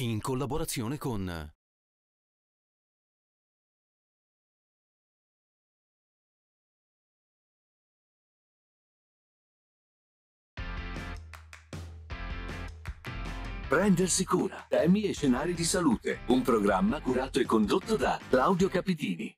in collaborazione con Prendersi cura, temi e scenari di salute, un programma curato e condotto da Claudio Capitini.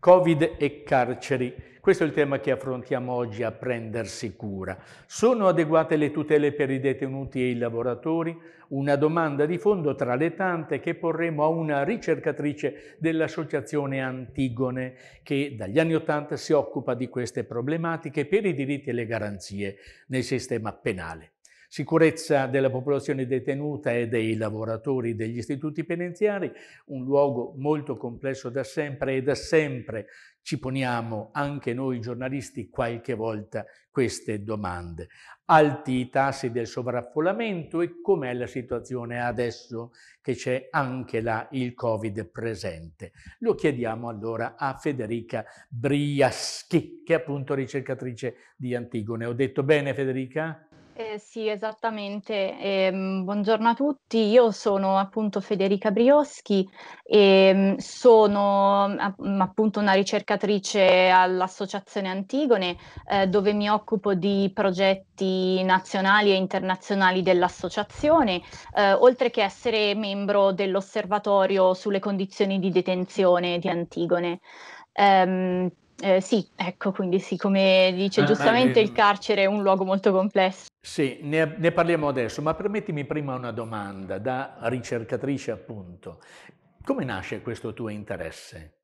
Covid e carceri. Questo è il tema che affrontiamo oggi a prendersi cura. Sono adeguate le tutele per i detenuti e i lavoratori? Una domanda di fondo tra le tante che porremo a una ricercatrice dell'associazione Antigone che dagli anni Ottanta si occupa di queste problematiche per i diritti e le garanzie nel sistema penale sicurezza della popolazione detenuta e dei lavoratori degli istituti penitenziari, un luogo molto complesso da sempre e da sempre ci poniamo anche noi giornalisti qualche volta queste domande. Alti i tassi del sovraffollamento e com'è la situazione adesso che c'è anche là il Covid presente? Lo chiediamo allora a Federica Briaschi, che è appunto ricercatrice di Antigone. Ho detto bene Federica? Eh, sì, esattamente. Eh, buongiorno a tutti, io sono appunto Federica Brioschi e ehm, sono mm, appunto una ricercatrice all'Associazione Antigone eh, dove mi occupo di progetti nazionali e internazionali dell'associazione, eh, oltre che essere membro dell'osservatorio sulle condizioni di detenzione di Antigone. Um, eh, sì, ecco, quindi sì, come dice ah, giustamente, eh, il carcere è un luogo molto complesso. Sì, ne, ne, parliamo adesso, ma permettimi prima una domanda da ricercatrice appunto. Come nasce questo tuo interesse?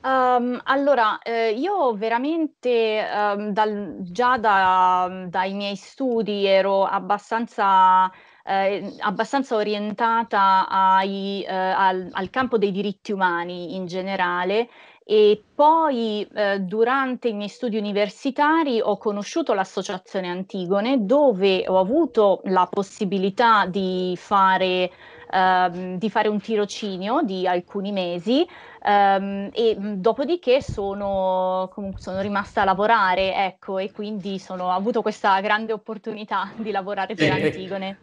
Um, allora, eh, io veramente um, dal, già da, dai miei studi ero abbastanza eh, abbastanza orientata ai, eh, al, al, campo dei diritti umani in generale e poi eh, durante i miei studi universitari ho conosciuto l'associazione Antigone dove ho avuto la possibilità di fare, ehm, di fare un tirocinio di alcuni mesi ehm, e dopodiché sono, sono, rimasta a lavorare ecco, e quindi sono, ho avuto questa grande opportunità di lavorare per e, eh, eh. Antigone.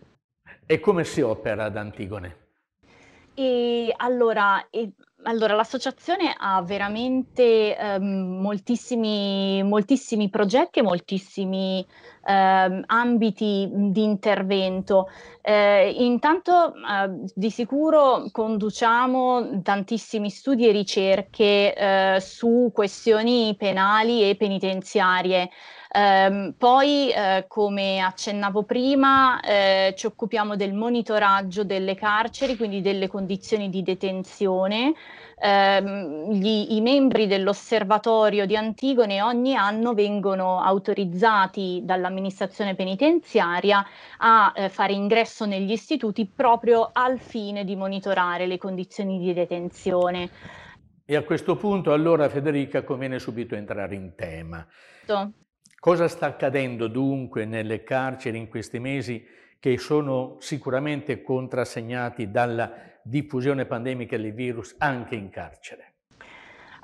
E come si opera ad Antigone? E allora, e, allora, l'associazione ha veramente ehm, moltissimi, moltissimi, progetti e moltissimi ehm, ambiti di intervento. Eh, intanto eh, di sicuro conduciamo tantissimi studi e ricerche eh, su questioni penali e penitenziarie. Ehm, poi, eh, come accennavo prima, eh, ci occupiamo del monitoraggio delle carceri, quindi delle condizioni di detenzione. Ehm, gli, I membri dell'osservatorio di Antigone ogni anno vengono autorizzati dall'amministrazione penitenziaria a eh, fare ingresso negli istituti proprio al fine di monitorare le condizioni di detenzione. E a questo punto allora Federica conviene subito entrare in tema. Certo. Cosa sta accadendo dunque nelle carceri in questi mesi che sono sicuramente contrassegnati dalla diffusione pandemica del virus anche in carcere?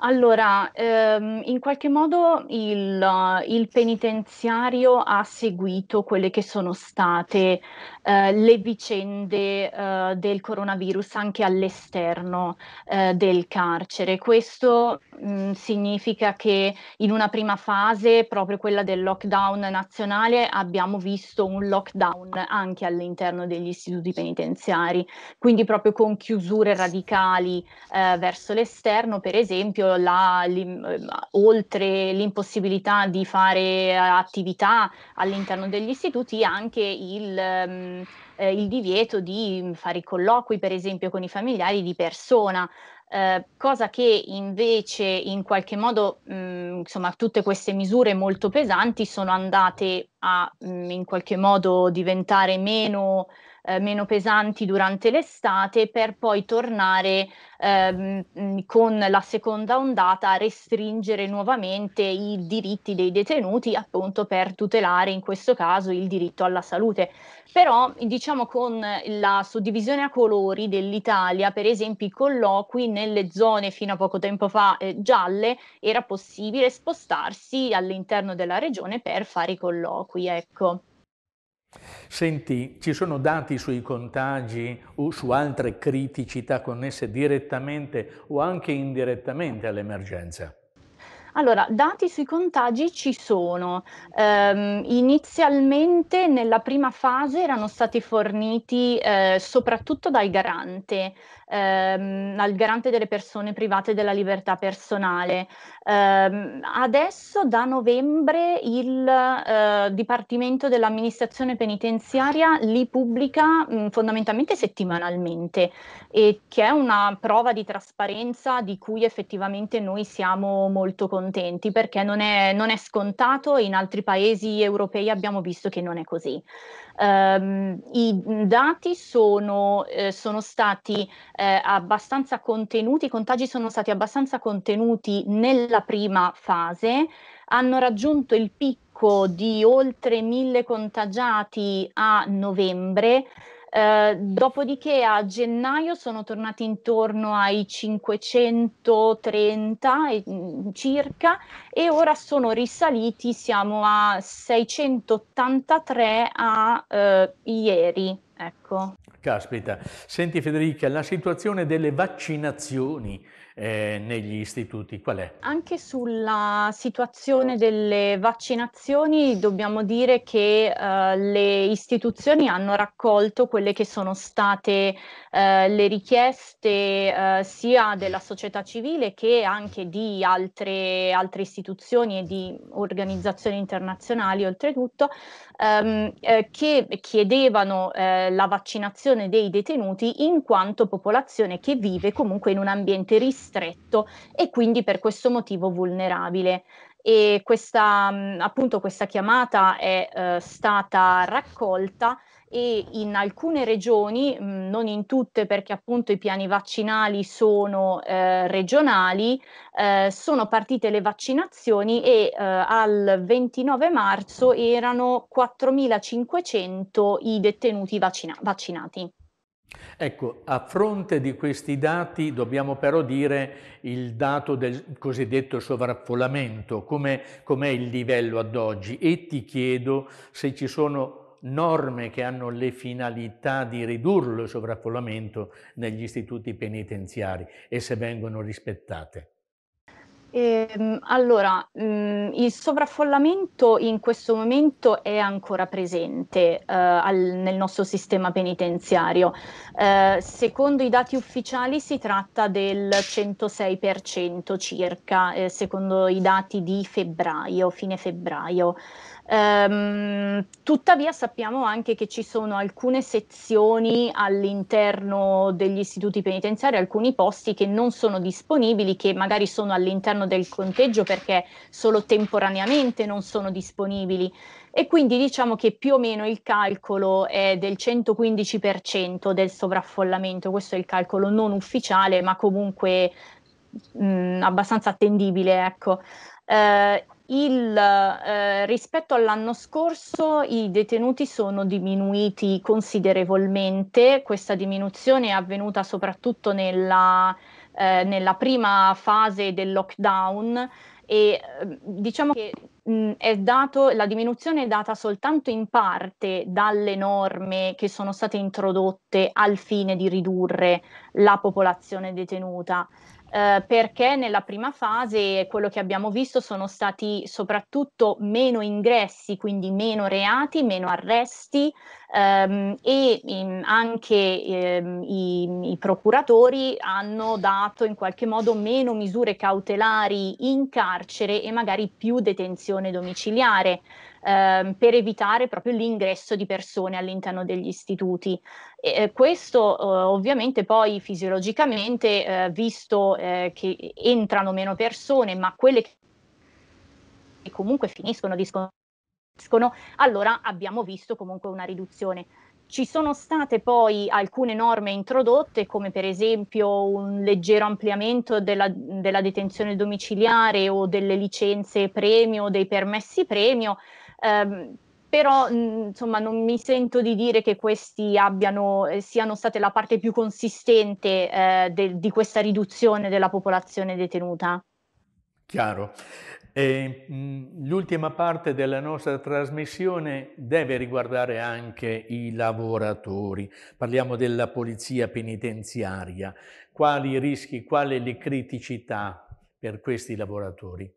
Allora, ehm, in qualche modo il, il, penitenziario ha seguito quelle che sono state eh, le vicende eh, del coronavirus anche all'esterno eh, del carcere. Questo mh, mm, significa che in una prima fase, proprio quella del lockdown nazionale, abbiamo visto un lockdown anche all'interno degli istituti penitenziari, quindi proprio con chiusure radicali eh, verso l'esterno, per esempio la, l'im, oltre l'impossibilità di fare eh, attività all'interno degli istituti, anche il, um, eh, il divieto di fare i colloqui, per esempio, con i familiari di persona. Eh, cosa che invece in qualche modo, mh, mm, insomma, tutte queste misure molto pesanti sono andate a mh, mm, in qualche modo diventare meno, eh, meno pesanti durante l'estate per poi tornare ehm, con la seconda ondata a restringere nuovamente i diritti dei detenuti appunto per tutelare in questo caso il diritto alla salute. Però diciamo con la suddivisione a colori dell'Italia, per esempio i colloqui nelle zone fino a poco tempo fa eh, gialle era possibile spostarsi all'interno della regione per fare i colloqui, ecco. Senti, ci sono dati sui contagi o su altre criticità connesse direttamente o anche indirettamente all'emergenza? Allora, dati sui contagi ci sono. Ehm, inizialmente nella prima fase erano stati forniti eh, soprattutto dal garante, ehm, al garante delle persone private della libertà personale. Ehm, adesso da novembre il eh, Dipartimento dell'amministrazione penitenziaria li pubblica mh, mm, fondamentalmente settimanalmente e che è una prova di trasparenza di cui effettivamente noi siamo molto contenti perché non è, non è scontato e in altri paesi europei abbiamo visto che non è così. Um, I dati sono, eh, sono stati eh, abbastanza contenuti, i contagi sono stati abbastanza contenuti nella prima fase, hanno raggiunto il picco di oltre mille contagiati a novembre, eh, dopodiché a gennaio sono tornati intorno ai 530 e, eh, circa e ora sono risaliti, siamo a 683 a eh, ieri. Ecco. Caspita, senti Federica, la situazione delle vaccinazioni eh, negli istituti qual è? Anche sulla situazione delle vaccinazioni dobbiamo dire che eh, le istituzioni hanno raccolto quelle che sono state eh, le richieste eh, sia della società civile che anche di altre, altre istituzioni e di organizzazioni internazionali oltretutto ehm, eh, che chiedevano eh, la vaccinazione dei detenuti in quanto popolazione che vive comunque in un ambiente rischioso ristretto e quindi per questo motivo vulnerabile. E questa, mm, appunto, questa chiamata è eh, stata raccolta e in alcune regioni, mh, mm, non in tutte perché appunto i piani vaccinali sono eh, regionali, eh, sono partite le vaccinazioni e eh, al 29 marzo erano 4.500 i detenuti vaccina- vaccinati. Ecco, a fronte di questi dati dobbiamo però dire il dato del cosiddetto sovraffollamento, com'è, com'è il livello ad oggi e ti chiedo se ci sono norme che hanno le finalità di ridurre il sovraffollamento negli istituti penitenziari e se vengono rispettate. Ehm, allora, mh, mm, il sovraffollamento in questo momento è ancora presente eh, al, nel nostro sistema penitenziario. Eh, secondo i dati ufficiali si tratta del 106% circa, eh, secondo i dati di febbraio, fine febbraio. Ehm, tuttavia sappiamo anche che ci sono alcune sezioni all'interno degli istituti penitenziari, alcuni posti che non sono disponibili, che magari sono all'interno del conteggio perché solo temporaneamente non sono disponibili. E quindi diciamo che più o meno il calcolo è del 115% del sovraffollamento, questo è il calcolo non ufficiale, ma comunque mh, mm, abbastanza attendibile. Ecco. Eh, il, eh, rispetto all'anno scorso i detenuti sono diminuiti considerevolmente, questa diminuzione è avvenuta soprattutto nella, eh, nella prima fase del lockdown e ehm, diciamo che mh, dato, la diminuzione è data soltanto in parte dalle norme che sono state introdotte al fine di ridurre la popolazione detenuta. Eh, perché nella prima fase quello che abbiamo visto sono stati soprattutto meno ingressi, quindi meno reati, meno arresti ehm, e in, ehm, anche ehm, i, i, procuratori hanno dato in qualche modo meno misure cautelari in carcere e magari più detenzione domiciliare ehm, per evitare proprio l'ingresso di persone all'interno degli istituti. E, eh, questo eh, ovviamente poi fisiologicamente, eh, visto eh, che entrano meno persone, ma quelle che comunque finiscono di sconoscono, allora abbiamo visto comunque una riduzione. Ci sono state poi alcune norme introdotte, come per esempio un leggero ampliamento della, della detenzione domiciliare o delle licenze premio, dei permessi premio, ehm, però mhmm, insomma non mi sento di dire che questi abbiano, eh, siano state la parte più consistente eh, de- di questa riduzione della popolazione detenuta. Chiaro. E, mh, mhmm, l'ultima parte della nostra trasmissione deve riguardare anche i lavoratori. Parliamo della polizia penitenziaria. Quali i rischi, quali le criticità per questi lavoratori?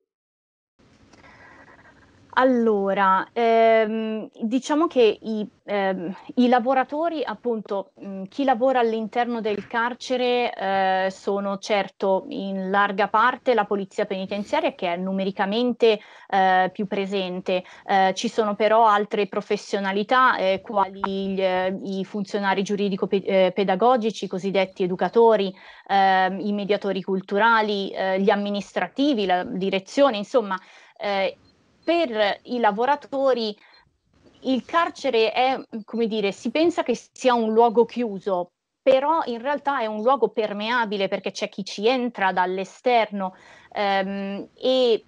Allora, ehm, diciamo che i, ehm, i lavoratori, appunto, mh, chi lavora all'interno del carcere eh, sono certo in larga parte la polizia penitenziaria che è numericamente eh, più presente. Eh, ci sono però altre professionalità eh, quali gli, eh, i funzionari giuridico-pedagogici, eh, i cosiddetti educatori, ehm, i mediatori culturali, gli amministrativi, la direzione, insomma. Eh, per i lavoratori il carcere è, come dire, si pensa che sia un luogo chiuso, però in realtà è un luogo permeabile perché c'è chi ci entra dall'esterno ehm, e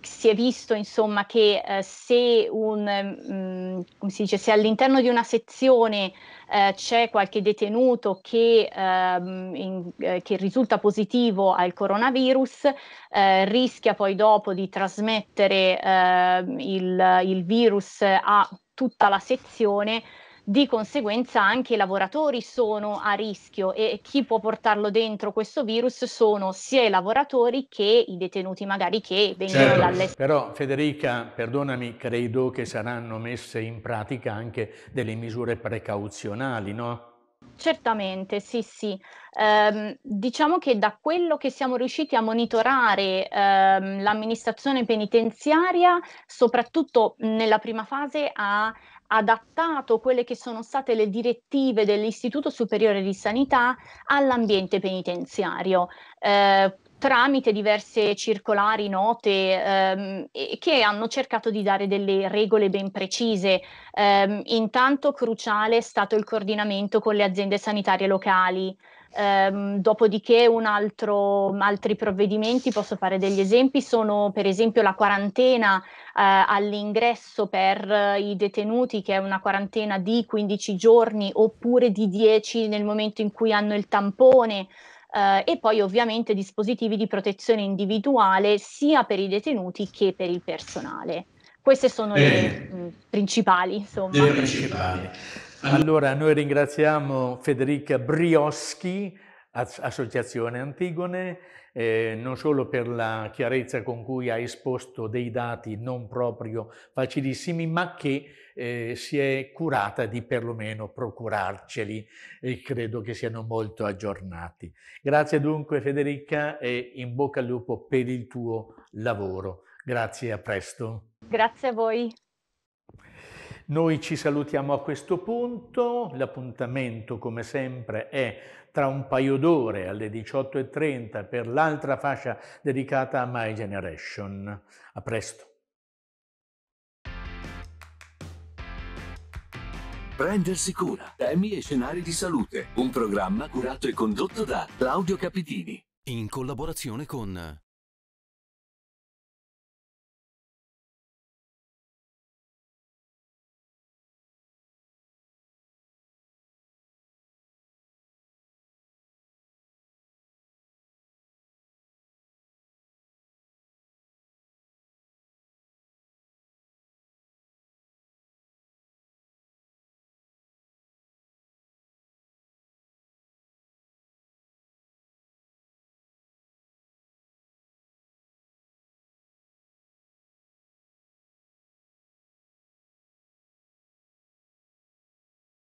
si è visto insomma che eh, se, un, mh, mm, dice, se, all'interno di una sezione eh, c'è qualche detenuto che, ehm, in, eh, che, risulta positivo al coronavirus, eh, rischia poi dopo di trasmettere ehm, il, il virus a tutta la sezione di conseguenza anche i lavoratori sono a rischio e chi può portarlo dentro questo virus sono sia i lavoratori che i detenuti magari che vengono certo. dall'esterno. Però Federica, perdonami, credo che saranno messe in pratica anche delle misure precauzionali, no? Certamente, sì, sì. Ehm, diciamo che da quello che siamo riusciti a monitorare ehm, l'amministrazione penitenziaria, soprattutto nella prima fase, ha adattato quelle che sono state le direttive dell'Istituto Superiore di Sanità all'ambiente penitenziario. Eh, tramite diverse circolari note ehm, che hanno cercato di dare delle regole ben precise. Ehm, intanto cruciale è stato il coordinamento con le aziende sanitarie locali, Ehm, dopodiché altro, altri provvedimenti, posso fare degli esempi, sono per esempio la quarantena eh, all'ingresso per eh, i detenuti, che è una quarantena di 15 giorni oppure di 10 nel momento in cui hanno il tampone. Eh, e poi ovviamente dispositivi di protezione individuale sia per i detenuti che per il personale. Queste sono eh, le mh, principali, insomma. Le principali. Allora, noi ringraziamo Federica Brioschi, Associazione Antigone, eh, non solo per la chiarezza con cui ha esposto dei dati non proprio facilissimi, ma che eh, si è curata di perlomeno procurarceli e credo che siano molto aggiornati. Grazie dunque Federica e in bocca al lupo per il tuo lavoro. Grazie, a presto. Grazie a voi. Noi ci salutiamo a questo punto, l'appuntamento come sempre è tra un paio d'ore alle 18.30 per l'altra fascia dedicata a My Generation. A presto! Prendersi cura, temi e scenari di salute, un programma curato e condotto da Claudio Capitini. In collaborazione con